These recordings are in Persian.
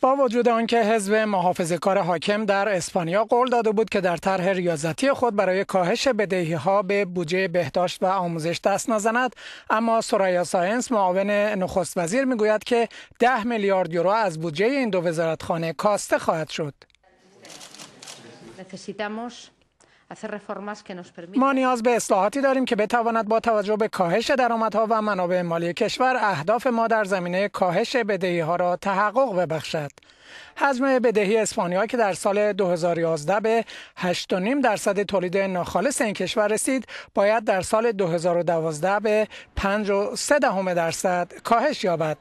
با وجود آنکه حزب محافظه کار حاکم در اسپانیا قول داده بود که در طرح ریاضتی خود برای کاهش بدهی ها به بودجه بهداشت و آموزش دست نزند اما سورایا ساینس معاون نخست وزیر میگوید که ده میلیارد یورو از بودجه این دو وزارتخانه کاسته خواهد شد ما نیاز به اصلاحاتی داریم که بتواند با توجه به کاهش درآمدها و منابع مالی کشور اهداف ما در زمینه کاهش بدهی ها را تحقق ببخشد. حجم بدهی اسپانیا که در سال 2011 به 8.5 درصد تولید ناخالص این کشور رسید، باید در سال 2012 به 5.3 درصد کاهش یابد.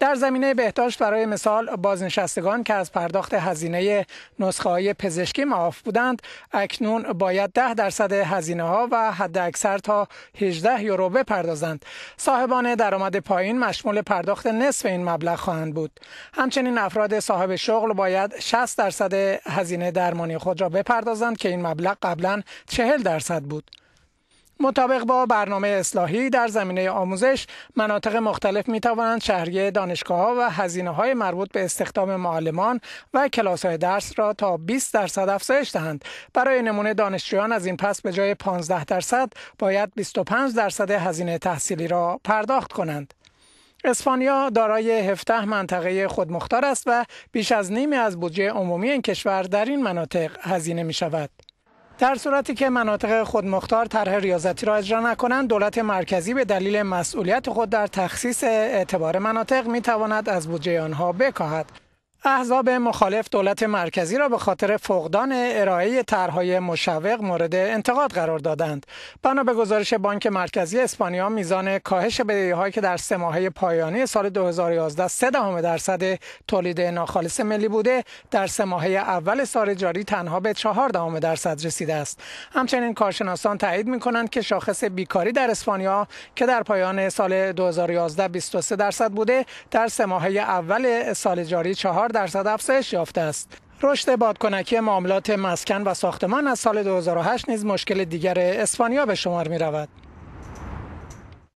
در زمینه بهداشت برای مثال بازنشستگان که از پرداخت هزینه نسخه های پزشکی معاف بودند اکنون باید 10 درصد هزینه ها و حد اکثر تا 18 یورو بپردازند صاحبان درآمد پایین مشمول پرداخت نصف این مبلغ خواهند بود همچنین افراد صاحب شغل باید 60 درصد هزینه درمانی خود را بپردازند که این مبلغ قبلا 40 درصد بود مطابق با برنامه اصلاحی در زمینه آموزش مناطق مختلف می توانند شهریه دانشگاه ها و هزینه های مربوط به استخدام معلمان و کلاس های درس را تا 20 درصد افزایش دهند برای نمونه دانشجویان از این پس به جای 15 درصد باید 25 درصد هزینه تحصیلی را پرداخت کنند اسپانیا دارای 17 منطقه خودمختار است و بیش از نیمی از بودجه عمومی این کشور در این مناطق هزینه می شود. در صورتی که مناطق خودمختار طرح ریاضتی را اجرا نکنند دولت مرکزی به دلیل مسئولیت خود در تخصیص اعتبار مناطق می تواند از بودجه آنها بکاهد احزاب مخالف دولت مرکزی را به خاطر فقدان ارائه طرحهای مشوق مورد انتقاد قرار دادند. بنا به گزارش بانک مرکزی اسپانیا میزان کاهش بدهی‌هایی که در سه ماهه پایانی سال 2011 3 دهم درصد تولید ناخالص ملی بوده، در سه ماهه اول سال جاری تنها به 4 دهم درصد رسیده است. همچنین کارشناسان تایید کنند که شاخص بیکاری در اسپانیا که در پایان سال 2011 23 درصد بوده، در سه اول سال جاری 4 درصد افزایش یافته است رشد بادکنکی معاملات مسکن و ساختمان از سال 2008 نیز مشکل دیگر اسپانیا به شمار می رود.